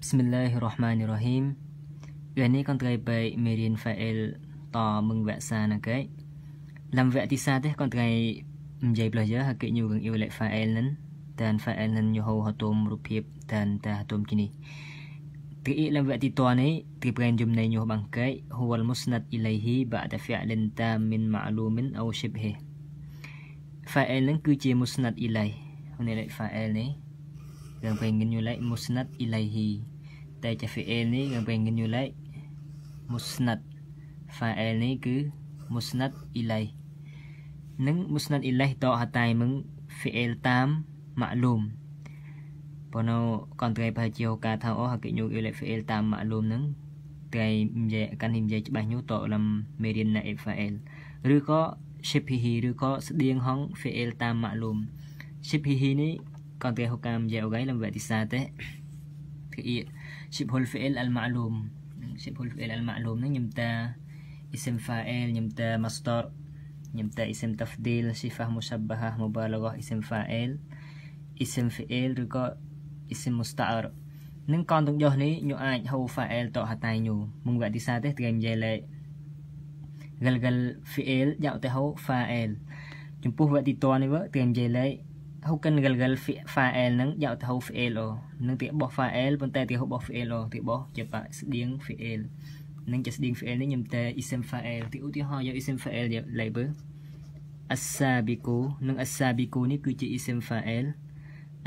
Bismillahirrahmanirrahim Gần ni con trai bệ mê riêng phải el tò mừng vẹn xa nà kế Làm vẹn thì xa thế con trai dạy bởi giờ hạc kệ nhu gần yêu lệ phải el nấn Tàn phải el nấn nhu hầu hò tôm rụp hiệp tàn ta hò tôm kini Tì làm vẹn thì tòa này tì bèn dùm này nhu bằng kế Huwal musnad ilayhi bạ ta fiạ lên ta min ma'lumin au shibhe Phải el nấn cư chê musnad ilay Hôm nay lại phải el này Gampangan nyo like musnad ilaihi Tay cha fi'il ni gampangan nyo like musnad Fa'il ni cứ musnad ilaih Nâng musnad ilaih to hạ tay mừng fi'il tam ma'lum Pono còn tay bà chiều cả thao ô hạ kị nhu yêu lại fi'il tam ma'lum nâng ថ្ងៃនិយាយកាន់និយាយច្បាស់ញូតលំមេរៀននៃ FL ឬក៏ Shapihi ឬក៏ស្តៀងហង FL តាមម៉ាក់លូម Shapihi នេះ كانت حكام جاءوا جاي لما بقت الساعة شبه الفعل المعلوم شبه الفعل المعلوم نمتا اسم فاعل نمتا مصدر نمتا اسم تفضيل صفة مشبهة مبالغة اسم فاعل اسم فعل رقا اسم مستعار នឹងកនទាំងយោនេះញូអាចហៅ file តហតៃញូមុនវគ្គទី3ទេគេនិយាយលេខ galgal file យកទៅហៅ file ចំពោះវគ្គទីតនេះវើគេនិយាយលេខ token កលកល file ហ្នឹងយកទៅហៅ file នឹងទីបោះ file ប៉ុន្តែទីហៅបោះ file ទីបោះជាបាក់ស្ដៀង file នឹងជាស្ដៀង file នេះខ្ញុំតែ isim file ទីឧទាហរណ៍យក isim file យក label asabiku និង asabiku នេះគឺជា isim file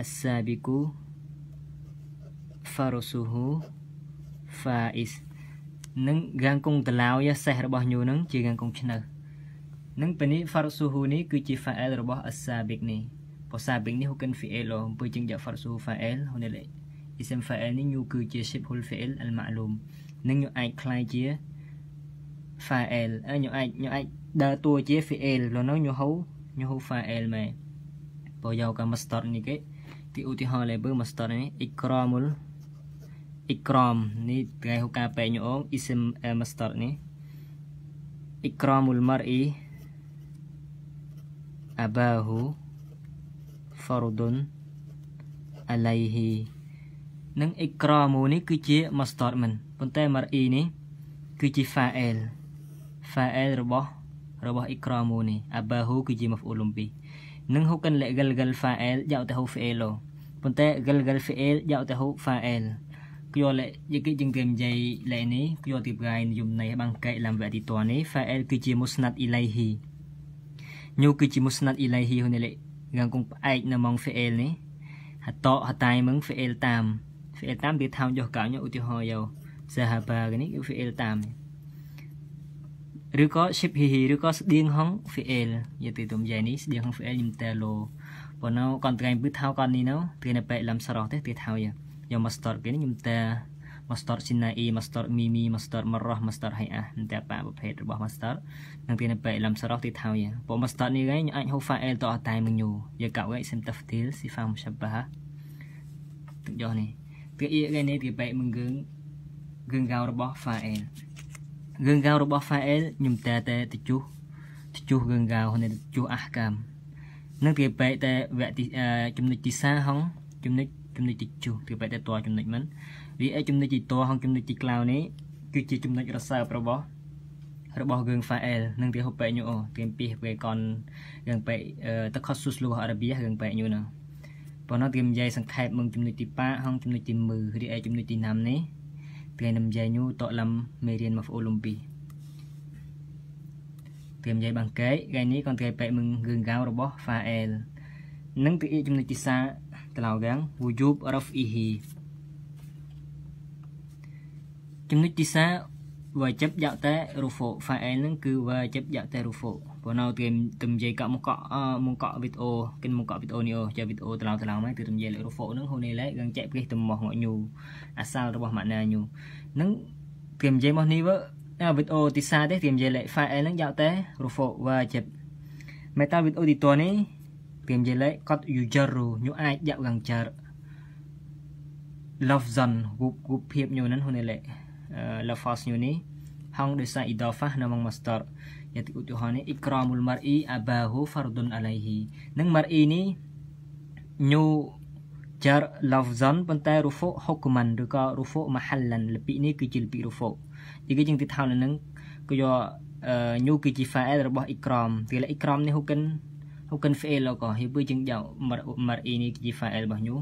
asabiku farusuhu faiz នឹងកាងគង់តឡោយសេះរបស់ញូនឹងជាកាងគង់ឆ្នៅនឹងពេលនេះ farusuhu នេះគឺជា file របស់ asabic នេះ por saben ni hukan fi'il lo hum pujing ja farsu fa'il hunile ism fa'il ni nyu គឺជា shibhul fi'il al ma'lum នឹងញូអាចคล้ายជា fa'il អើញូអាចញូអាចដើរតួជា fi'il លនោះញូហៅញូហៅ fa'il ម៉ែបើយកកា masdar នេះគេទីឧទាហរណ៍លេបើ masdar នេះ ikramul ikram នេះថ្ងៃហូកាបែកញូអង ism masdar នេះ ikramul mar'i abahu ហ្វរុឌុនអាឡៃហ៊ីនិងអ៊ីក្រមូនេះគឺជា mustarman ប៉ុន្តែ mar'i នេះគឺជា fa'il fa'il របស់របស់អ៊ីក្រមូនេះ abahu គឺជា maf'ulun bih និង hukan legal gal fa'il យកទៅ fa'ilo ប៉ុន្តែ gal gal fa'il យកទៅ fa'il គឺលេយកជាងគេនិយាយលេនេះគឺទីប្រៃនិយមនៃបង្កែកឡាំវៈទីតនេះ fa'il គឺជា musnad ilaihi ញូគឺជា musnad ilaihi ហ្នឹងលេយើងកុំផ្អែកនៅម៉ង fail នេះហតហតៃមឹង fail តាម fail តាមវាថាយកកោញឧទាហរណ៍យកសាហាបានេះ fail តាមឬក៏ ship hihi ឬក៏ស្ដៀងហង fail យទីទុំយ៉ៃនេះស្ដៀងហង fail ញឹមតែលោប៉ុណ្ណោះកន្ត្រៃពឹថៅកននេះណោទីនៅពេលលំស្រោះទេទីថៅយកមក start គេនេះញឹមតែ mustard sinai mustard mimi mustard marah mustard hayah តែប៉ាប្រភេទរបស់ mustard នឹងពីនៅពេលឡំសរោះទីថោយពួក mustard នេះវិញអាចហូ file តតែមួយយូយកកវិញ sim tafdil sifah mushabbah ទឹកយកនេះពីអ៊ីគេនេះពីបែកមួយគឹងគឹងកៅរបស់ file គឹងកៅរបស់ file ញុំតែតែទជុះទជុះគឹងកៅនេះទជុះអះកម្មនឹងពីបែកតែវគ្គចំណុចទីសាហងចំណុចចំណុចទីជុះពីបែកតែតចំណុចមិនរីឯចំណុចទីតហងចំណុចទីក្លៅនេះគឺជាចំណុចរសើបរបស់ របស់រឿង file នឹងទីហូបបែកញូអូទៀមពីពេលកនរឿងបែកតខសុសលូអារ៉ាប៊ីរឿងបែកញូណាប៉ុន្តែទៀមនិយាយសង្ខេបមកចំណុចទី5ហងចំណុចទី1រីឯចំណុចទី5នេះទៀមនិយាយញូតឡាំមេរៀនមកអូឡីមពីទៀមនិយាយបង្កែកថ្ងៃនេះកនគេបែកមឹងរឿងកៅរបស់ file នឹងទីចំណុចទីសាតឡៅកាំងវូយូបរ៉ហ្វអ៊ីហ៊ីចំណុចទីសាវាចាប់យកតែរូហ្វូ file ហ្នឹងគឺវាចាប់យកតែរូហ្វូព្រោះនៅគេទំនិយាយកក់មកកក់មកកក់វីដេអូគេមកកក់វីដេអូនេះអូចាវីដេអូតឡោតឡោមកគឺទំនិយាយលេខរូហ្វូហ្នឹងហូនេលេគឺចែកព្រះទំមោះងក់ញូអាសាលរបស់ម៉ាណាញូហ្នឹងគេនិយាយមកនេះវើវីដេអូទីសាទេគេនិយាយលេខ file ហ្នឹងយកតែរូហ្វូវាចាប់មេតាវីដេអូទីតនេះគេនិយាយលេខកត់ user រូញូអាចយកកងចារ love zone រូបរូបភាពញូហ្នឹងហូនេលេ لفاظ يوني هون دوسا إضافة نمو مصدر យ៉ាងឧទាហរណ៍នេះអ៊ីក្រមុលម៉ារីអាបាហ៊ូហ្វារឌុនអាឡៃហ៊ីនឹងម៉ារីនេះញូចារឡូវហ្សាន់ប៉ុន្តែរូហ្វូហុកម៉ាន់ឬក៏រូហ្វូម៉ាហាឡានលពីនេះគឺជាលពីរូហ្វូនិយាយជាងទីថានឹងគឺយកញូគឺជា fa'il របស់អ៊ីក្រមទីអ៊ីក្រមនេះហូកិនហូកិន fa'il ក៏ហើយបើជាងយកម៉ារីនេះគឺជា fa'il របស់ញូ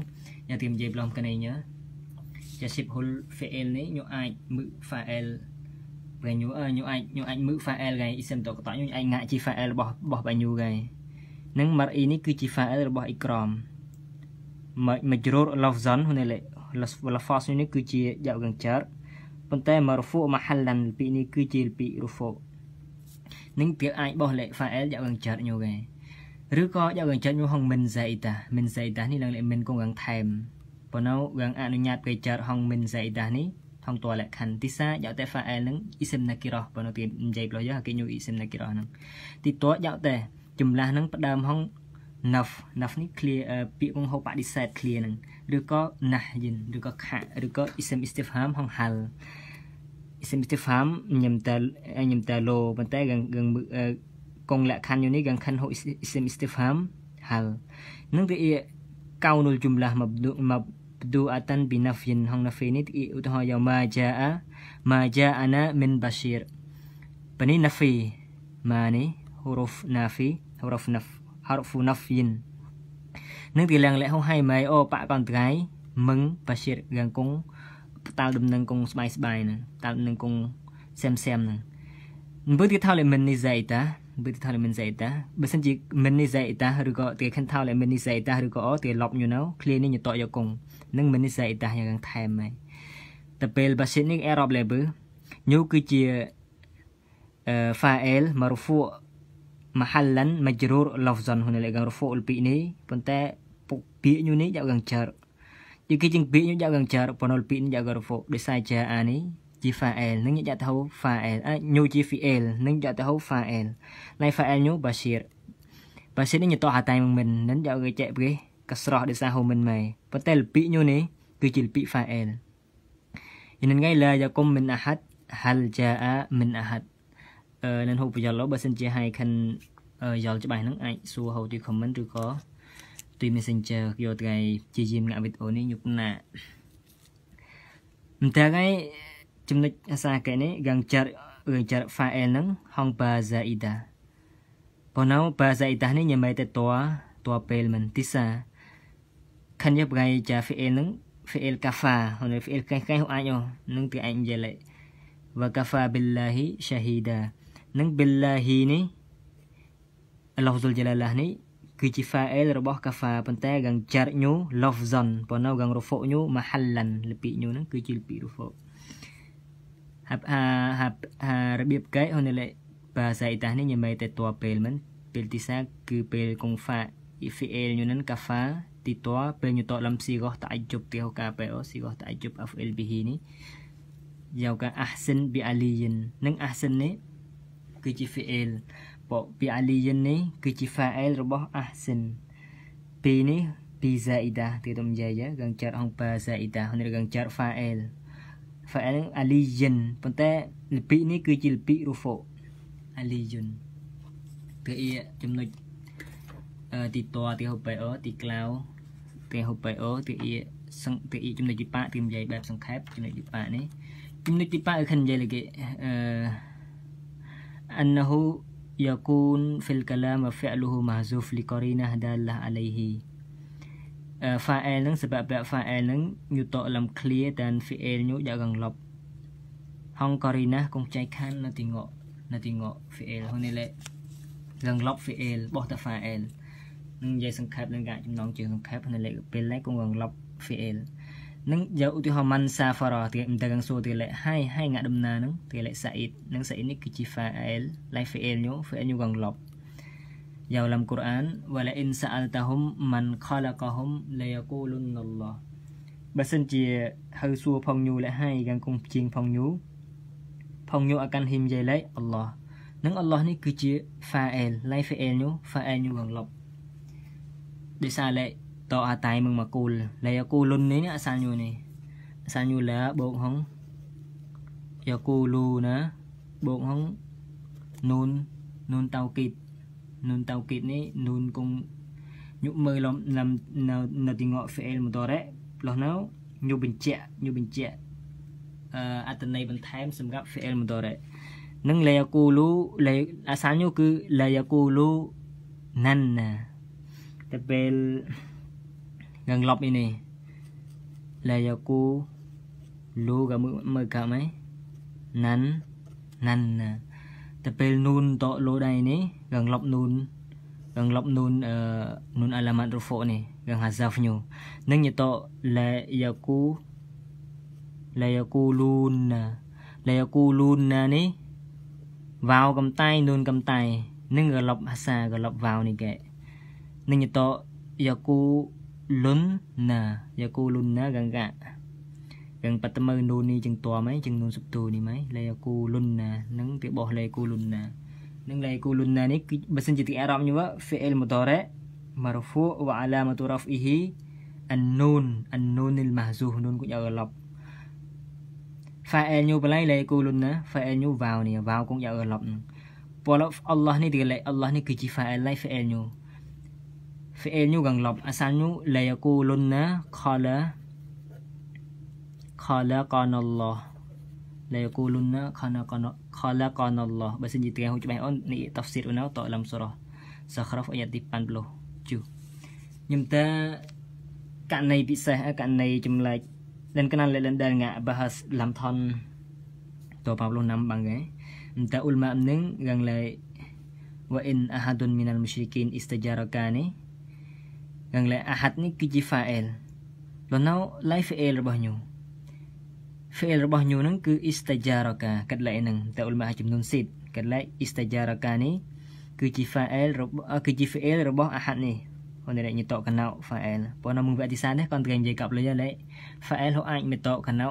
យ៉ាងទីនិយាយប្លំគ្នាញ៉ាជាសិបហ៊ុល file នេះខ្ញុំអាចមើល file បងញូអឺញូអាចញូអាចមើល file ហ្គេអ៊ីសិនតកតញូអាចងាក់ជា file របស់របស់បងញូហ្គេនឹង mar e នេះគឺជា file របស់អ៊ីក្រម majrur lafzan ហ្នឹងលេ lafaz នេះគឺជាយ៉ាប់កញ្ចើតប៉ុន្តែ marfu mahallan ពីនេះគឺជាពី rufu នឹងពាក្យអាចបោះលេខ file យ៉ាប់កញ្ចើតញូហ្គេឬក៏យ៉ាប់កញ្ចើតញូហង min zaita min zaita នេះឡើងលេខ min កងកងថែមប៉ុន្តែវាងអនុញ្ញាតពេលចាត់ហងមិនសៃដានេះថងតលក្ខខណ្ឌទីសាយកតែហ្វាអែលនឹងអ៊ីសិមណាគីរ៉ោះប៉ុន្តែនិយាយប្លោះយកគេញូអ៊ីសិមណាគីរ៉ោះហ្នឹងទីតយកតែចម្លាស់ហ្នឹងផ្ដើមហង naf naf នេះ clear ពាក្យក្នុងហូបដិសេធ clear ហ្នឹងឬក៏ nahyin ឬក៏ខឬក៏ ism istifham ហង hal ism istifham ញឹមតែញឹមតែលោប៉ុន្តែកងកងលក្ខខណ្ឌយូនេះកងខណ្ឌហូ ism istifham hal នឹងវាកៅនុល jumlah mabdu mab بدوعة بنفي هون نفي نت اتها يا ما جاء ما جاءنا من بشير بني نفي ماني حروف نافي حروف نف حرف نفي នឹងទីលាំងលះហោហៃម៉ៃអូប៉កន្តងៃមឹងបាសៀតរាងគង់តាលដំណឹងគង់ស្បាយស្បាយហ្នឹងតាលដំណឹងគង់សែមសែមហ្នឹងបើទីថាលមិននីសៃតាបើទីថាលមិនសៃតាបើសិនជាមិននីសៃតាឬក៏ទីខិនថាលមិននីសៃតាឬក៏អូទីលប់យូណូឃ្លៀននេះញតយកគង់និង Minister Itah យ៉ាងថែមហើយតែពេល Basinik Arab Labor ញូគឺជា فاعل مرفوع محلا مجرور لفظا ហ្នឹងលេខ رفوع ពីរនេះប៉ុន្តែពុកពាក្យញូនេះយកកងចើនិយាយជាងពាក្យញូយកកងចើប៉ុន្តែពាក្យនេះយក رفوع ដោយសារជាអានេះជា file នឹងយកទៅ file ញូជា file នឹងយកទៅ file ណៃ file ញូ Bashir Bashir នេះយកតោះតែមិននឹងយកគេចែកគេកស្រោះដោយសារ human ម៉ែប៉ុន្តែលពីញូនេះគឺជាលពី fa'il យ៉ាងហ្នឹងហើយឡាយ៉ាគុំមិនអាហាត់ hal jaa min ahad អឺនឹងហូបប្រយោលបើសិនជាហៃខិនយល់ច្បាស់ហ្នឹងអាចសួរ how to comment ឬក៏ទី Messenger យកថ្ងៃជាយាមដាក់វីដេអូនេះញុកណាមិនតែថ្ងៃចំណុចអាសាកែនេះកងចាត់កងចាត់ file ហ្នឹងហង bazaida ប៉ុណ្ណោះ bazaida នេះញ៉ាំតែតัวតัวពេលមិនទីសា khăn nhập gai cha fiel nung fiel kafa hone fiel kai kai ho ayo nung ti ain jele wa kafa billahi shahida nung billahi ni Allah zul jalalah ni គឺជា file របស់ kafa ប៉ុន្តែកងចាត់ញូ lofzon ប៉ុន្តែកងរហ្វុញូ mahallan លពីញូហ្នឹងគឺជាលពីរហ្វុហាប់ហាប់របៀបកែអូនលេភាសាអ៊ីតានេះញ៉ែតែតួពេលមិនពេលទីសាគឺពេលកងហ្វា فعل كفا تيتوا بين يتوا لم صيغه تعجب تيه كابو صيغه تعجب افعل به នេះយកកាអាហ្សិនប៊ីអាលីយិននិងអាហ្សិននេះគឺជា فعل ពប៊ីអាលីយិននេះគឺជា فاعل របស់អាហ្សិនពីរនេះពី زائده ទីតំយាយកងចាត់ហងបា زائده នេះកងចាត់ فاعل فاعل នឹង aliyin ប៉ុន្តែលិពីនេះគឺជាលិពីរូហ្វូ aliyin គឺចំណុចទីតទីហូបេអូទីក្លៅទីហូបេអូទីអ៊ីសង្ទីអ៊ីចំណុចទីប៉ាទីនិយាយបែបសង្ខេបចំណុចទីប៉ានេះចំណុចទីប៉ាគឺខិននិយាយលេគេអឺ أنه يكون في الكلام وفعله محذوف لقرينة دالة عليه فاعل នឹងសម្រាប់ពាក្យ فاعل នឹងញុតលំឃ្លាតាន فعل ញុយកងលប់ហងកូរីណាកុំចៃខាន់នៅទីងក់នៅទីងក់ فعل ហ្នឹងនេះលេកងលប់ فعل បោះតា فاعل នឹងនិយាយសង្ខេបនឹងការចំណងជើងសង្ខេបនៅលេខពេលនេះគងរឡប់ VL នឹងយកឧទាហរណ៍ Mansa Farah ទីមិនដឹងសួរទីលេខហើយហើយងាក់ដំណើរនឹងទីលេខ Said នឹង Said នេះគឺជា VL លេខ VL ញូ VL ញូកងឡប់យ៉ាវឡាំកូរ៉ានវ៉ាឡាអ៊ីនសាអលតាហ៊ុមម៉ាន់ខឡាកាហ៊ុមលាយកូលុនណឡោះបើសិនជាហៅសួរផងញូលេខហើយកងគង់ជាងផងញូផងញូអាកាន់ហ៊ីមយាយលេខអល់ឡោះនឹងអល់ឡោះនេះគឺជា VL លេខ VL ញូ VL ញូកងឡប់ desa le to atai mengmakul le aku lun ni asal nyu ni asal nyu la bok hong ya ku lu na bok hong nun nun tau kit nun tau kit ni nun kung nhục mơ lắm làm nào nào thì ngọ phải một tòa đấy lo nào nhục bình chẹ nhục bình chẹ à tuần này bằng time sầm gặp phải một tòa đấy nâng lấy cô lu lấy à sáng nhục cứ lấy cô lu năn nè តែពេលនឹងលប់នេះ layaku lu ga mu mu ka mai nan nan តែពេលនូនតលោដៃនេះនឹងលប់នូននឹងលប់នូនអឺនូនអាឡាម៉ាត់រូហ្វូនេះនឹងហាសាហ្វញូនឹងយតលេយ៉ាគូលេយ៉ាគូលូនលេយ៉ាគូលូនណានេះវ៉ាវកំតៃនូនកំតៃនឹងក៏លប់ហាសាក៏លប់វ៉ាវនេះគេនឹងយតយាគូលុនណាយាគូលុនណាកង្កយ៉ាងបាត់តមើនូនីជាងតមឯងជាងនូនសុបទូនេះម៉េចលេយាគូលុនណានឹងគេបោះលេគូលុនណានឹងលេគូលុនណានេះគឺបើសិនជាទីអារ៉ាប់ញោម فعل مضارع مرفوع وعلامة رفعه النون النون المحذوف نون គុជអរឡប់ فاعل ញូបលៃលេគូលុនណា فاعل ញូវ៉ាវនេះវ៉ាវគុជអរឡប់ពលអល់ឡោះនេះទីលេអល់ឡោះនេះគឺជា فاعل ឡៃ فاعل ញូ fi'ilnya ganglop asalnya la yaqulunna qala qala qanallah la yaqulunna qana qana qala qanallah bahasa jitengah ច្បាស់អូននេះ tafsir អូនតឡំសរោះសក្រហ្វអាយ៉ាទី50ជុះខ្ញុំតាករណីពិសេសករណីចម្លែកលិនកណាលិនដែលងាបាសឡំថនតប៉ាប់លូណាំបងឯងតាអ៊ុលម៉ាំនឹងយ៉ាងឡៃវ៉ាអ៊ីនអាហាឌុនមីនលមុស្រីគីនអ៊ីស្តជារកានីយ៉ាងលែអាហាត់នេះគឺជា fa'il លនៅ live fa'il របស់ញូ fa'il របស់ញូហ្នឹងគឺ istajaraka កាត់លែកហ្នឹងតែឧលមាចំនួនសិតកាត់លែក istajaraka នេះគឺជា fa'il របស់គឺជា fa'il របស់អាហាត់នេះអូនរែកញតកណៅ fa'il ប៉ុន្តែមកវគ្គទី3នេះគាត់ត្រូវនិយាយកាប់លុយហើយ fa'il ហូអាចមតកណៅ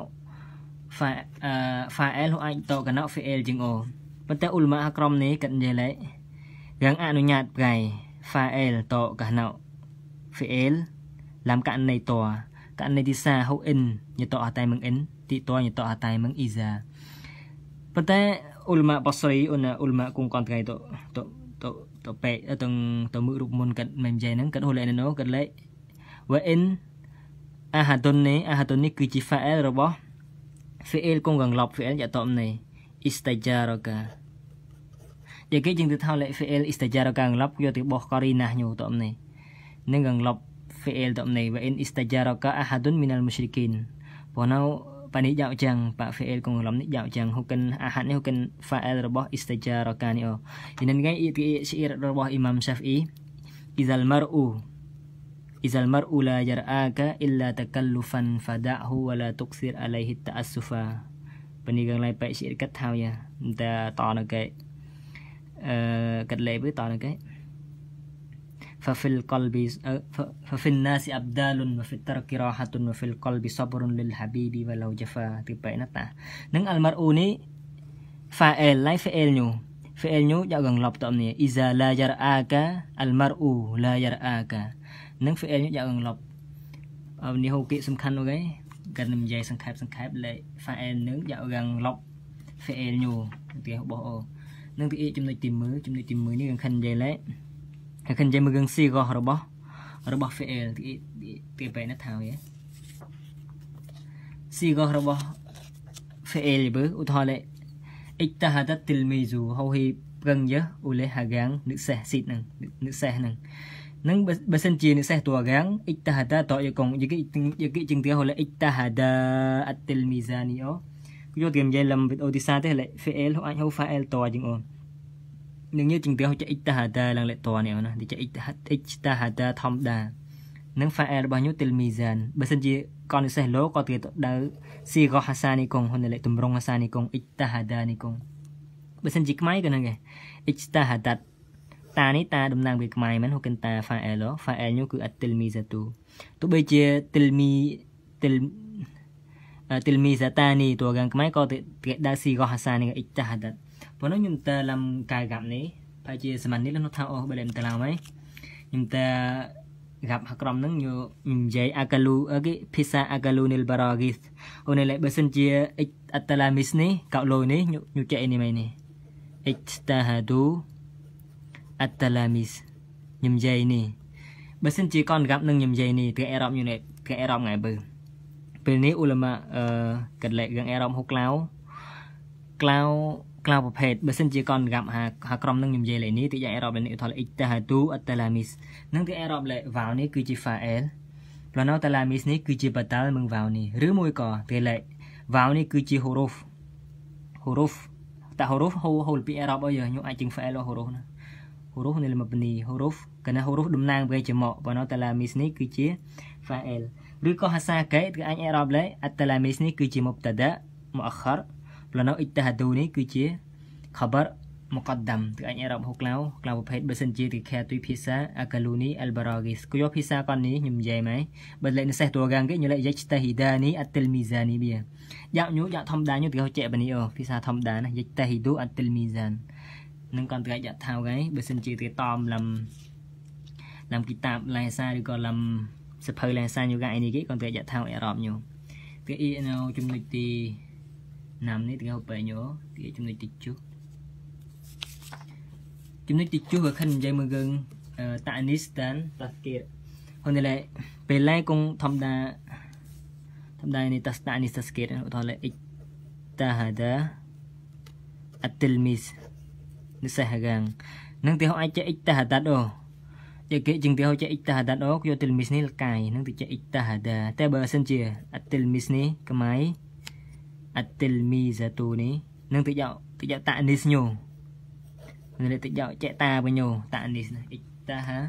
fa'il ហូអាចតកណៅ fa'il ជាងអូប៉ុន្តែឧលមាក្រមនេះគាត់និយាយឡើងយ៉ាងអនុញ្ញាតប្រៃ fa'il តកណៅ fi'il làm cạn này tòa cạn này thì xa hậu in như tọ ở tay mừng in thì tòa như tọ ở tay mừng iza bất tế ulma basri una ulma cùng con cái tụ tụ tụ tụ pe từng tụ mự rục môn cận mềm dày nắng cận hồ lệ nó cận lệ và in ahadun này ahadun này គឺជា fa'il របស់ fi'il កុំកន្លប់ fi'il យ៉ាតមនេះ istajaraka ដែលគេជាងទៅថោលេ fi'il istajaraka កន្លប់យកទៅបោះ qarina ញូតមនេះ nenggang lop fe'el tok mnei wa in istajaraka ahadun minal musyrikin ponau pani jauh jang pak fi'il kong lom ni jauh jang hukan ahad ni hukan fa'il roboh istajaraka ni o inan kan iki syair roboh imam syafi'i izal mar'u izal mar'u la jar'aka illa takallufan fada'hu wa la tuksir alaihi ta'assufa penigang lai pak syair kat hau ya ta ta na kai eh, kat lai pu ta na kai ففي القلب ففي الناس أبدال وفي الترك راحة وفي القلب صبر للحبيب ولو جفا ទីបែកណាតានឹងអលម៉ារអ៊ូនេះ فاعل ឡៃ فاعل ញូ فاعل ញូយកកងឡប់តអមនេះ إذا لا يرآك المرء لا يرآك នឹង فاعل ញូយកកងឡប់អមនេះហូគីសំខាន់អូខេកាន់និយាយសង្ខេបសង្ខេបលេខ file នឹងយកកងឡប់ file ញូទីរបស់អូនឹងទីចំណុចទី1ចំណុចទី1នេះកងខាន់និយាយលេខ hay khăn dây mà gần xì gò rồi bó phải bó phải thì thì phải nó thảo vậy xì gò rồi bó phải là bữa u thọ lệ اجتهدت التلميذ hầu هي gần giờ u lệ hà gán nữ xe xịt nằng nữ xe nằng nâng bớt sân chi nữ xe tua ít ta اجتهد tọ giờ còn giờ cái giờ cái chừng tiếng hồi là اجتهد التلميذان yo cứ cho tìm dây lầm với ô thì thế lại phải el hoặc anh hậu phải el to chừng ổn នឹងយើងជំពៀងចេះអ៊ីតហាដាឡើងលេតនេះអូនណាទីចេះអ៊ីតហាអ៊ីតហាដាធម្មតានឹង fa'al របស់ញូទិលមីសានបើសិនជាកូនសេះលោកក៏ទៀតដៅស៊ីកោហាសានីកងហ៊ុនលេតម្រងហាសានីកងអ៊ីតហាដានីកងបើសិនជាខ្មែរក៏នឹងដែរអ៊ីតហាដាតានេះតាតំណាងវាខ្មែរមែនហូកិនតា fa'al fa'al ញូគឺអតិលមីសាទូទោះបីជាទិលមីទិលទិលមីសាតានីតួកងខ្មែរក៏ទៀតដៅស៊ីកោហាសានីកអ៊ីតហាដាប៉ុន្តែខ្ញុំតែឡាំកាយកាប់នេះប្រហែលជាសមានេះនោះថាអូបលែមតឡាមហីខ្ញុំតែកាប់ហក្រមនឹងយោនិយាយអាកាលូអីភាសាអាកាលូនីលបារ៉ាហ្គីសអូនេះបើសិនជាអ៊ីចអតឡាមីសនេះកោលូនេះញូចេនេះមិននេះអ៊ីចតាហាឌូអតឡាមីសខ្ញុំនិយាយនេះបើសិនជាកនកាប់នឹងខ្ញុំនិយាយនេះទៅអេរ៉ុបយូណេតគេអេរ៉ុបថ្ងៃបើពេលនេះអ៊ូឡាម៉ាអឺកាត់លេកយើងអេរ៉ុបហូក្លាវក្លាវ cloud ប្រភេទបើសិនជាកនកម្មហាក្រុមនឹងខ្ញុំនិយាយលេខនេះទីយ៉ាងអេរ៉ុបលេខនេះឧទាហរណ៍ ittahatu atalamis នឹងទីអេរ៉ុបលេខ vowel នេះគឺជា file ប្លណោ talamis នេះគឺជាបតាល់មឹង vowel នេះឬមួយក៏ទីលេខ vowel នេះគឺជា huruf huruf តា huruf ហូហូលពីអេរ៉ុបអើយខ្ញុំអាចជឹង file huruf ណា huruf នេះលំពនី huruf កណ្ដា huruf តំណាងវាជាមកប៉ុន្តែ talamis នេះគឺជា file ឬក៏ហាសាកេគឺអាចអេរ៉ុបលេខ atalamis នេះគឺជា mubtada muakhar ឡណៅអ៊ីតហាឌូនេះគឺជា khabar muqaddam គឺអញរ៉ាប់ហូក្លៅក្លៅប្រភេទបើសិនជាទីខែទុយភាសាអាកាលូនីអលបារ៉ាហ្គីសគូយោភាសាកននេះខ្ញុំនិយាយម៉េចបើលេខនេះសេះតួកាងគេខ្ញុំលេខយេចតាហ៊ីដានីអតិលមីសានីបៀយ៉ាក់ញូយ៉ាក់ធម្មតាញូទៅចែកបនីអូភាសាធម្មតាណាយេចតាហ៊ីឌូអតិលមីសាននឹងកនត្រៃយ៉ាក់ថៅគេបើសិនជាទីតមលំលំគីតាបឡែសាឬក៏លំសភៅឡែសាញូកាអីនេះគេកនត្រៃយ៉ាក់ថៅអេរ៉ាប់ញូគឺអ៊ីណូចំណុចទីណាំនេះគេហៅបែញោគេចំណុចតិចជុះចំណុចតិចជុះក៏ខិននិយាយមើលយើងតាអានីស្តានតាស្គៀហ្នឹងតែពេលឡែកងធម្មតាធម្មតានេះតាស្តានីស្តាស្គៀឧទាហរណ៍ اجتهد التلميذ និសេសហាងនឹងទីហៅអាចចេះ اجتهد អូជាគេជាងទីហៅចេះ اجتهد អូយក تلميذ នេះលកាយនឹងទីចេះ اجتهد តែបើសិនជា التلميذ នេះកម៉ៃអតិលមីសាទូនេះនឹងតិចយកតិចយកតានីសញូនឹងតិចយកចេតាបញូតានីសអ៊ីតាហា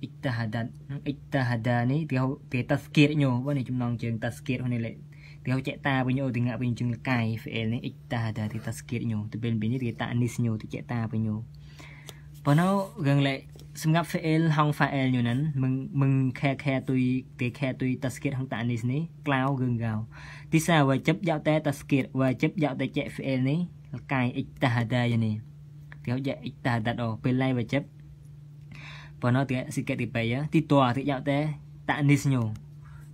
អ៊ីតាហាដានឹងអ៊ីតាហាដានេះគេហៅគេតាស្គៀតញូបងនេះចំណងជើងតាស្គៀតហ្នឹងលេគេហៅចេតាបញូទីងាក់វិញជើងលកាយ FL នេះអ៊ីតាហាដាទីតាស្គៀតញូទៅពេលពីនេះគេតានីសញូទីចេតាបញូប៉ុន្តែរឿងលេសម្រាប់ fail hong fail yunan មឹងមឹង care care ទុយគេ care ទុយតាស្គៀតហងតានេះនេះក្លាវគឺកៅទីសាវជិបយកតែតាស្គៀតវជិបយកតែចែក fail នេះលកាយ ittihada យនេះគេយក ittihada ដល់ពេលឡៃវជិបប៉ុណ្ណោះទីសិកេតទីបេយទីតទីយកតែតានេះញូ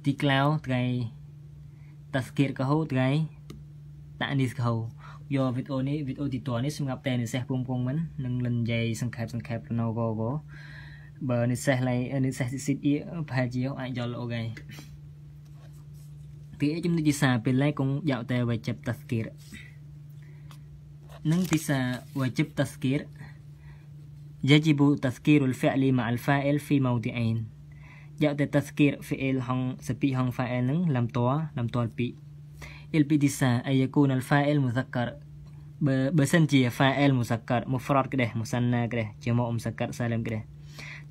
ទីក្លាវត្រៃតាស្គៀតកោត្រៃតានេះកោយកវីដេអូនេះវីដេអូទីតនេះសម្រាប់តែនិស្សិតពងពងមិននឹងលិនយាយសង្ខេបសង្ខេបណូវវបើនិស្សិតឡៃនិស្សិតស៊ីតអ៊ីប្រហែលជាអាចយល់អូខេពីជំនិតទីសាពេលឡៃគងយកតែវជិបតាស្គីរនឹងទីសាវជិបតាស្គីរ يجب تذكير الفعل مع الفاعل في موضعين យកតែ تذكير فعل ហងសពីហង فاعل នឹងលំតលំតលពីរ البديسان أن يكون الفاعل مذكر បើសិនជា fa'il muzakkar mufrad ក្ដេះ musanna ក្ដេះជា mu'um muzakkar salim ក្ដេះ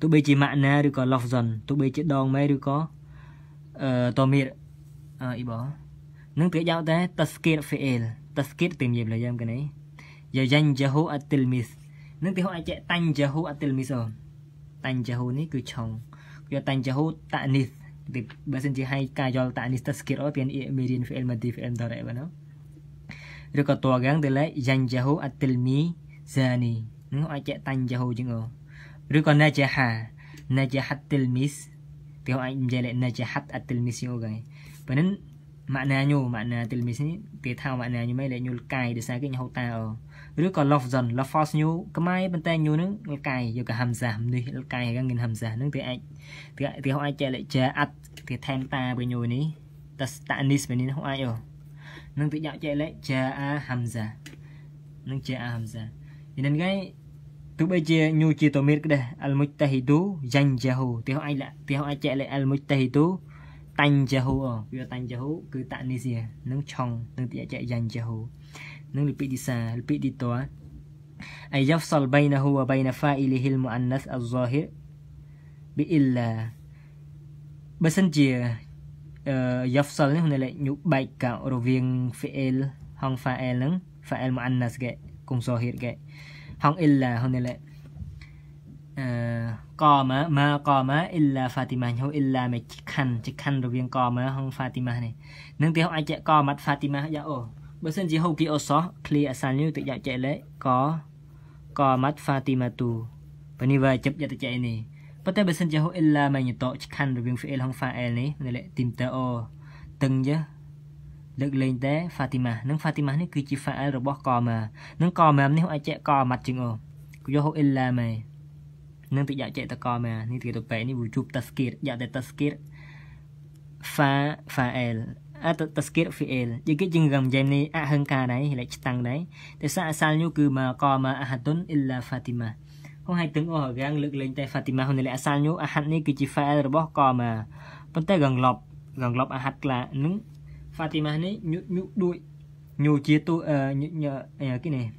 ទោះបីជា ma'na ឬក៏ lafzan ទោះបីជាដងមេឬក៏អឺតមីរអ៊ីបនឹងប្រយោជន៍តែ taskir fa'il taskir ទាំងយាមលើយើងគេនេះយាយ៉ាញ់ jahu at-tilmis នឹងទីហោអាចតាញ់ jahu at-tilmis តាញ់ jahu នេះគឺឆុងគឺតាញ់ jahu ta'nis ទីបើសិនជាឲ្យការយល់តានេះ tazkiro ពី mirin fi'il madhi fi'il mudari បាទណាឬក៏តួយ៉ាងទៅលេខ yanjahu at-tilmi zani នឹងអាចចែកតាញ់ jahu ជាងអូឬក៏ najaha najahat tilmis ទៅអាចនិយាយលេខ najahat at-tilmis ជាងអូគេប៉ុន្តែ maknanya makna tilmis នេះគេថា maknanya មិនលេខញុលកាយដោយសារគេញហូតតាអូឬក៏ loft សិន loft force new ខ្មែរប៉ុន្តែ new ហ្នឹងកាយយកហាំសានេះកាយហ្នឹងមានហាំសាហ្នឹងទៅអាចទៅទៅអាចចែកលេខជាអត់ទៅថែមតាបើ new នេះតតានីសវិញនេះហ្នឹងអាចអូនឹងទៅយកចែកលេខជាអាហាំសានឹងជាអាហាំសាឥឡូវគេទោះបីជា new ជាតូមីតក្ដីអលមុចតេហ៊ីទូយ៉ាញ់ជាហូទៅអាចទៅអាចចែកលេខអលមុចតេហ៊ីទូតាញ់ជាហូវាតាញ់ជាហូគឺតានីសៀនឹងឆុងនឹងទៅចែកយ៉ាញ់ជាហូនិងលិពិឌីសាលិពិឌីតោអាយហ្វសលបៃណហ៊ូវបៃណហ្វាអ៊ីលីហ៊ីលមូអានណាសអហ្សាហ៊ីប៊ីអ៊ីឡាបើសិនជាអឺយ៉ាហ្វសលនេះហ្នឹងលេខញុបែកករវាង fi'il ហង fa'il ហ្នឹង fa'il មូអានណាសគេគុំសហ៊ីគេហង illa ហ្នឹងលេខអឺកម៉ាម៉ាកម៉ា illa ហ្វាទីម៉ាហូ illa មកខាន់ជាខាន់រវាងកម៉ាហង fatimah នេះនឹងទីហោអាចកម៉ាត់ fatimah យ៉ាអូបើសិនជាហូគីអូសោះឃ្លីអសានីវទឹកយ៉ាក់ចែកលេកកម៉ាត់ហ្វាទីម៉ាទូបនីវ៉ាចាប់យ៉ាក់ចែកនេះប៉ុន្តែបើសិនជាហូអ៊ីឡាម៉ាញតោឆាន់រវាងហ្វេលហងហ្វាអែលនេះនៅលេទីមតើអូតឹងយ៉ាលើកលែងតែហ្វាទីម៉ានិងហ្វាទីម៉ានេះគឺជាហ្វាអែលរបស់កម៉ានិងកម៉ាមនេះអាចចែកកម៉ាត់ជាងអូគយកហូអ៊ីឡាម៉ានឹងទឹកយ៉ាក់ចែកតកម៉ានេះទីទៅប៉ែនេះវូជូបតាស្គីរយ៉ាក់តែតាស្គីរហ្វាហ្វាអែល ta skir fi'il jadi jengam jani ahengka này lại chitang này thì sa asalnya cứ mà có mà ahadun illa fatima không hay từng ở gang lực lên tại fatima hôm nay lại asalnya ahad này cứ chỉ fa'il rồi bỏ có mà vấn đề gần lọc gần lọc ahad là nứng fatima này nhu nhu đuôi nhu chia tu nhu nhu cái này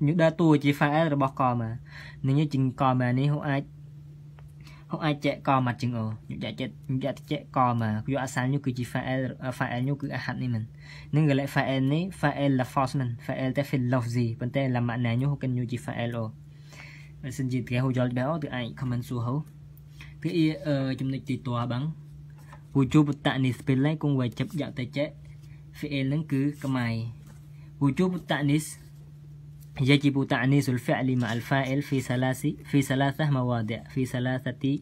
nhu đa tu chỉ fa'il rồi bỏ có mà nên như chừng có mà này không ai không ai chạy co mặt chừng ở những chạy chạy những chạy chạy co mà cứ asan như cứ chỉ file file như cứ hát này mình nên gọi lại file này file là false mình file ta phải love gì vấn đề là mạng này như cần như chỉ file ở mình xin chỉ cái hồ cho béo từ ai comment xuống hấu thứ y ở trong lịch tỷ tòa bằng vụ chú bút tạ này spell lại cũng về chấp dạng tay chạy file nó cứ cầm mày vụ chú bút tạ này يجب تعنيس الفعل مع الفاعل في ثلاث في ثلاثة مواضع في ثلاثة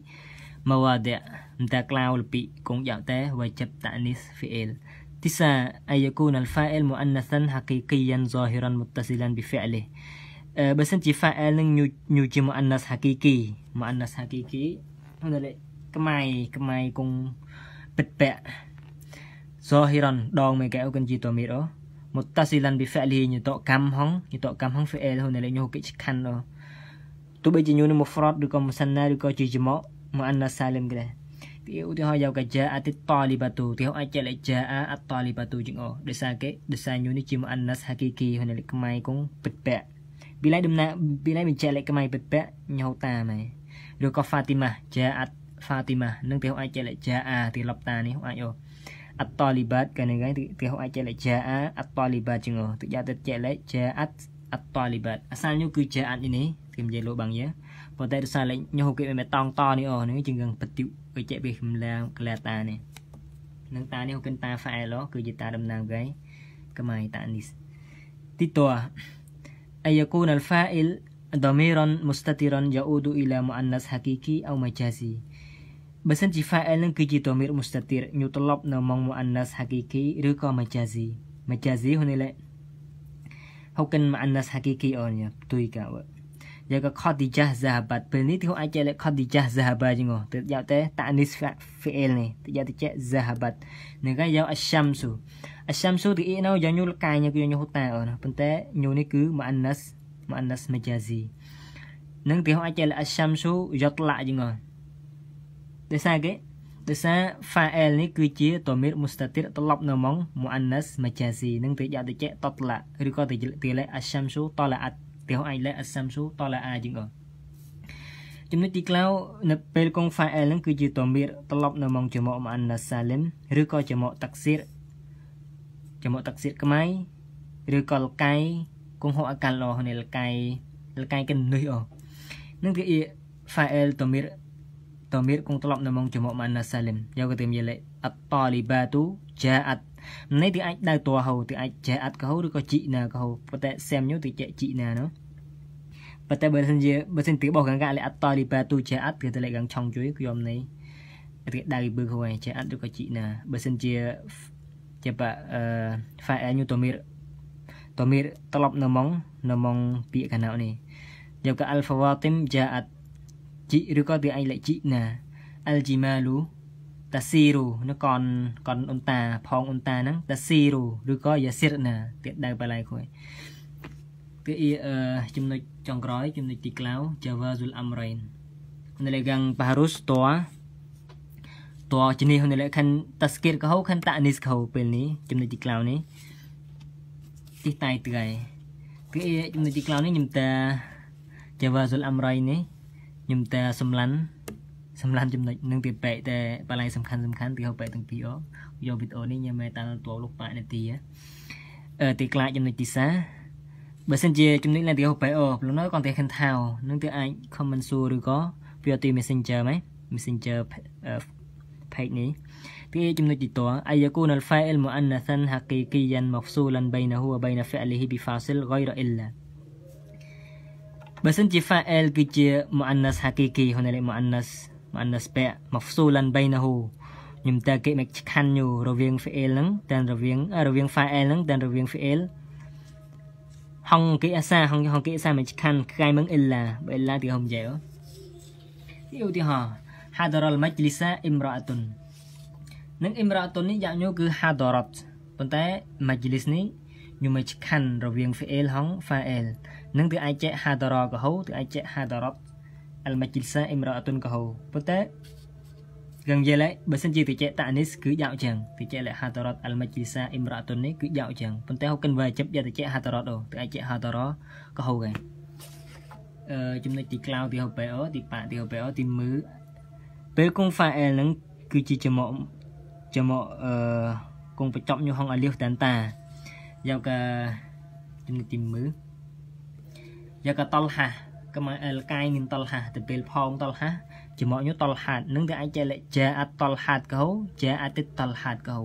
مواضع متكلاو لبي كون يعطى وجب تعنيس فعل تسعة أن يكون الفاعل مؤنثا حقيقيا ظاهرا متصلا بفعله បើសិនជា file នឹងញូជា muannas hakiki muannas hakiki ហ្នឹងលេខខ្មែរខ្មែរគង់ពិតពាក់ zohiron ដងមកែអូគិនជីតមីតអូ muttasilan bi fi'lihi ញតកម្មហងញតកម្មហង fi'l ហូនលេខញូកិចខាន់អូទោះបីជាញូនេះ mufrad ឬក៏ musanna ឬក៏ជា jama' muanna salim ក្រេទីឧទាហរណ៍យ៉ាងកាជាអតិតលីបាទូទីអាចលេខជាអតលីបាទូជាងអូដោយសារគេដោយសារញូនេះជា muanna hakiki ហូនលេខខ្មែរគង់ពិតពាក់ពីឡៃដំណាពីឡៃបញ្ជាក់លេខខ្មែរពិតពាក់ញោតាម៉ែឬក៏ Fatima ជាអ Fatima នឹងទីអាចលេខជាអាទីលប់តានេះអាចអូ at-talibat kan kan tiga អាចចែកលេខ jaa at-talibat ជាងទៅយ៉ាទៅចែកលេខ jaat at-talibat អសាលញូគឺ jaat នេះគេនិយាយលោកបងយ៉ាប៉ុន្តែដោយសារលេខញូគេមិនតង់តនេះអូនេះជាងបតិវគេចែកវាកម្លាំងក្លាតានេះនឹងតានេះគឺតា file គឺជាតាតំណាងគេកម្លាំងតានេះទីតោះ أن يكون الفاعل ضميرا مستترا يعود إلى مؤنث حقيقي أو مجازي بسنت فاعل كيجي ضمير مستتر يطلب نمو مؤنث حقيقي رقا مجازي مجازي هنا لا هو كان مؤنث حقيقي اون يا توي كا يا خديجة ذهبت بنيت هو اجل خديجة ذهب جنو تجاو تي تانيس فعل ني تجاو تي ذهبت نغا يا الشمس الشمس تي انو يا نيول كاي يا نيول تا اون بنتي نيول ني كو مؤنث مؤنث مجازي នឹងទីហោអាចលអសាំស៊ូយត់ឡាក់ជាងដោយសារគេដោយសារ fa'il នេះគឺជាតមីរមុស្តាទិរត្រឡប់នៅម៉ង muannas majasi និងទៅយ៉ាតិចតតឡាឬក៏ទៅទីលេ ashamsu talaat ទីហោអាយលេ ashamsu talaa ជាងអចំណុចទីក្លៅនៅពេលកង fa'il នឹងគឺជាតមីរត្រឡប់នៅម៉ងជាមក muannas salim ឬក៏ជាមក taksir ជាមក taksir ខ្មៃឬក៏លកៃគងហោអកាលឡនេះលកៃលកៃកិននេះអូនឹងវា fa'il តមីរ ضمير كون طلب نمون جمع معنى سالم يوكو تيم يلي الطالبات جاءت នេះទីអាចដៅតហៅទីអាចចេះអត់កហៅឬក៏ជីណាកហៅប៉ុន្តែសែមញូទីចេះជីណានោះប៉ុន្តែបើសិនជាបើសិនទីបោះកង្កាលិអត់តលីប៉ាទូចេះអត់គឺទៅលេខកងឆុងជួយខ្ញុំនៃទីដៅបើហៅឯងចេះអត់ឬក៏ជីណាបើសិនជាចេះប៉អឺ file ញូតមីរតមីរត្រឡប់នៅម៉ងនៅម៉ងពាក្យកណៅនេះយកក alpha watim jaat ជីឬក៏វាឯងលេខជីណាអលជីម៉ាលូតាស៊ីរូនៅកនកនអ៊ុនតាផងអ៊ុនតាហ្នឹងតាស៊ីរូឬក៏យ៉ាស៊ីរណាទៀតដៅបលៃខួយគឺអឺចំណុចចុងក្រោយចំណុចទីក្លៅ Java Zul Amrain នៅលេខាង Paharus តัวតัวជំនីនៅលេខាង Taskir កោខាង Tanis កោពេលនេះចំណុចទីក្លៅនេះទីតៃទីគឺចំណុចទីក្លៅនេះខ្ញុំតា Java Zul Amrain នេះខ្ញុំតែសម្លាញ់សម្លាញ់ចំណុចនឹងទីបែក តែបន្លែសំខាន់សំខាន់ទីហៅបែកទាំងពីរអយកវីដេអូនេះខ្ញុំតែតាល់តួលោកប៉ានាទីអឺទីខ្លាចចំណុចទីសាបើសិនជាចំណុចណាទីហៅបែកអព្រោះនៅគាត់តែខិនថៅនឹងទៅអាច comment សួរឬក៏ពីទី Messenger ហ្មង Messenger page នេះពីចំណុចទីតអាយគូនលហ្វាអិលមូអានណាសានហាគីគីយ៉ានមហ្វស៊ូលានបៃនហ៊ូវបៃនហ្វិអលហ៊ីប៊ីហ្វាសិលហ្គៃរអ៊ីឡាបើសិនជា fa'il គឺជា muannas hakiki ហ្នឹងលេខ muannas muannas ពាក់ mafsulan bainahu ខ្ញុំតើគេមកឆាន់យូររវាង fa'il ហ្នឹងតែរវាងរវាង fa'il ហ្នឹងតែរវាង fa'il ហងគេអាសាហងហងគេអាសាមកឆាន់កាយមឹង illa បើ illa ទីហមយ៉ែឧទាហរណ៍ hadaral majlisa imra'atun នឹង imra'atun នេះយ៉ាងញូគឺ hadarat ប៉ុន្តែ majlis នេះញុំមកឆាន់រវាង fa'il ហង fa'il នឹងគឺអាចចែក hadara កហូគឺអាចចែក hadarat al majlisa imra'atun កហូប៉ុន្តែយ៉ាងយល់ហើយបើសិនជាទៅចែកតានីសគឺយកចឹងទៅចែកលះ hadarat al majlisa imra'atun នេះគឺយកចឹងប៉ុន្តែហូកិនវាជិបយកទៅចែក hadarat អូទៅអាចចែក hadara កហូហ្នឹងអឺចំណុចទីក្លៅទីហូបេអូទីប៉ាទីហូបេអូទីមឺពេលគង់ file ហ្នឹងគឺជាចំកចំកអឺគង់បញ្ចប់ញុហងអាលីវតានតាយ៉ាងកាចំណុចទីមឺយកតលហាកម្មកលកាយនឹងតលហាទៅពេលផងតលហាចំមកញុតលហាតនឹងទៅអាចចេះលេចាអតលហាតកោចាអតិតលហាតកោ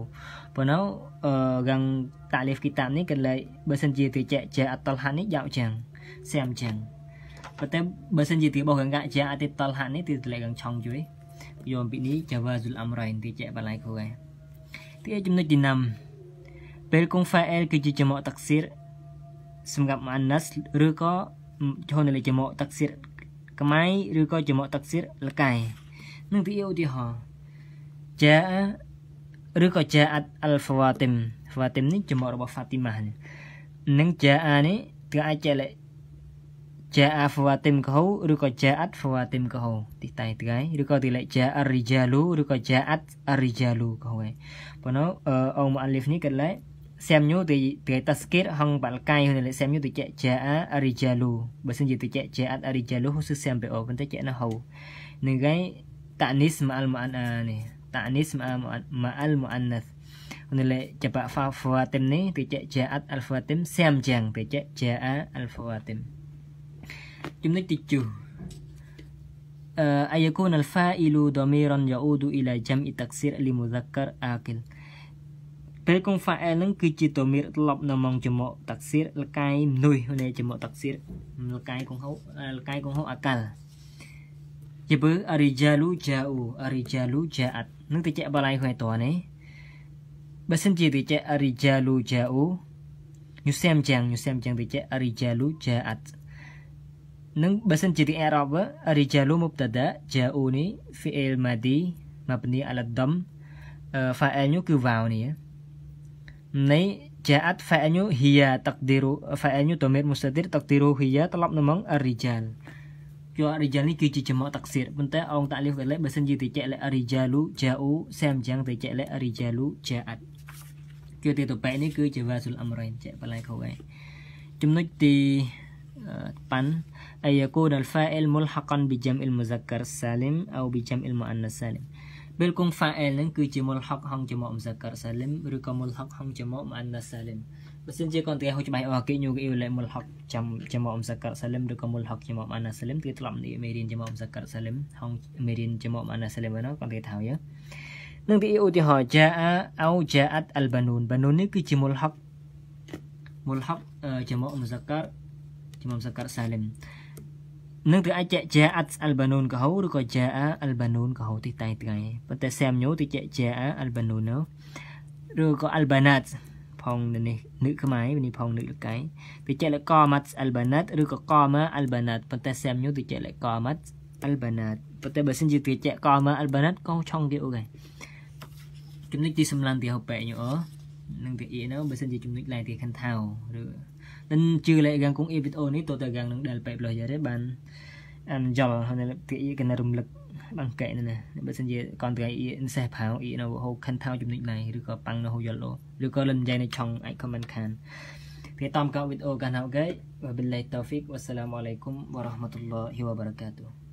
ប៉ុន្តែអឺកងតាលីហ្វគីតាបនេះក៏លេបើសិនជាទៅចេះចាអតលហាតនេះយ៉ាវចឹងសាមចឹងប៉ុន្តែបើសិនជាទីរបស់កងចាអតិតលហាតនេះទីលេកងឆងជួយយោអំពីនេះចាវ៉ាស៊ុលអាំរ៉ៃទីចេះបាលៃគ្រូឯងទីចំណុចទី5ពេលកងហ្វាអែលគឺជាចំមកតាក់សៀរសម្រាប់អានណាសឬក៏ចូលនៅលេខចំកទឹកសៀតក្មៃឬក៏ចំកទឹកសៀតលកែនឹងវាឧទាហរណ៍ចាឬក៏ចាអអលហ្វាទីមហ្វាទីមនេះចំករបស់ហ្វាទីម៉ានឹងចាអានេះគឺអាចចែកលេខចាអាហ្វាទីមកហូឬក៏ចាអត់ហ្វាទីមកហូទីតៃថ្ងៃឬក៏ទីលេខចាអរិជាលូឬក៏ចាអត់អរិជាលូកហូឯងប៉ុន្តែអអមអាលីហ្វនេះក៏លេខសាមញូទីទីតាស្គេតហងបាល់កៃហ្នឹងសាមញូទីចែកចែកអរិជាលូបើសិនជាទីចែកចែកអរិជាលូហូស៊ឺសាមបេអូប៉ុន្តែចែកណាហូនឹងគេតានីសម៉ាអលម៉ានអានេះតានីសម៉ាម៉ាអលម៉ានសហ្នឹងលេចបាហ្វាហ្វាទីមនេះទីចែកចែកអលហ្វាទីមសាមយ៉ាងទីចែកចែកអលហ្វាទីមចំណុចទីជូអឺអាយកូនអលហ្វាអ៊ីលូដមីរ៉ានយ៉ាអ៊ូឌូអ៊ីឡាចាំអ៊ីតាក់សៀរលីមូហ្សាការអាគិលពេលកុំហ្វាអែលនឹងគឺជាតមៀតឡប់នៅម៉ងចមោតាក់សៀរលកាយនុយនៃចមោតាក់សៀរលកាយកុងហោលកាយកុងហោអាកាល់ជាបើអរិជាលូជាអ៊ូអរិជាលូជាអត់នឹងទៅចែកបលៃហួយតនេះបើសិនជាទៅចែកអរិជាលូជាអ៊ូញូសាមចាំងញូសាមចាំងទៅចែកអរិជាលូជាអត់នឹងបើសិនជាទីអារ៉ាប់អរិជាលូមុបតដាជាអ៊ូនេះហ្វីអែលម៉ាឌីមកបនីអាឡាដមហ្វាអែលញូគឺវ៉ាវនេះនៃជាអត់ fa'anu hiya taqdiru fa'anu តមេត mustatir taqdiru hiya ត្រឡប់នៅមក rijal យក rijal នេះគឺជាចំមកតាក់សៀតប៉ុន្តែអង្គតាលីវកលេបើសិនជាតិចលេ rijalu ja'u សាមយ៉ាងតិចលេ rijalu ja'at គឺទីតបេនេះគឺជា vasul amrain ចែកបលៃខុសឯងចំណុចទីប៉ាន់ أن يكون الفاعل ملحقا بجمع المذكر السالم أو بجمع المؤنث السالم ពេលគង់ fa'il នឹងគឺជាមុលហុកហងជាមកអ៊ុំសាការសាលីមឬក៏មុលហុកហងជាមកមអានណាសាលីមបើសិនជាកូនតេហូចបៃអូគេញូគេលេមុលហុកចាំជាមកអ៊ុំសាការសាលីមឬក៏មុលហុកជាមកមអានណាសាលីមគឺធ្លាប់នេះមេរៀនជាមកអ៊ុំសាការសាលីមហងមេរៀនជាមកមអានណាសាលីមណាកូនតេថាយើនឹងទីឧទាហរណ៍ jaa au jaat al banun banun នេះគឺជាមុលហុកមុលហុកជាមកអ៊ុំសាការជាមកអ៊ុំសាការសាលីមនឹងត្រូវអាចចែក JA Albanon កោឬក៏ JA Albanon កោទីតែងថ្ងៃប៉ុន្តែ Sam ញូទីចែក JA Albanon ឬក៏ Albanat ផងនេះនឹកខ្មែរនេះផងនឹកលកាយទីចែកលក Mats Albanat ឬក៏ Koma Albanat ប៉ុន្តែ Sam ញូទីចែកលក Mats Albanat ប៉ុន្តែបើសិនជាទីចែក Koma Albanat កោឆុងគេអូខេចំណុចទីសម្លាញ់ទីហោប៉ែញូអនឹងទីអ៊ីណូបើសិនជាចំណុចឡើងទីខាន់ថៅឬនឹងជឿលេខយ៉ាងគង់អ៊ីវីដេអូនេះតើតើយ៉ាងនឹងដែលពេបលោះយ៉ាទេបានអានយល់ហើយទីអ៊ីកណែរំលឹកបាំងកែណាបើសិនជាកនត្រៃអ៊ីអ៊ីសេះផៅអ៊ីនៅហូខិនថៅជំនិចណៃឬក៏ប៉ាំងនៅហូយល់អូឬក៏លិនយ៉ៃនៅឆុងអាយខមមិនខានពីតាមកវីដេអូកាណៅកែវបិលឡៃតោហ្វិកវ៉ាសឡាមអាឡៃគុំវ៉ារ៉ាហ្មាតុលឡាហ៊ីវ៉ាបារកាតូ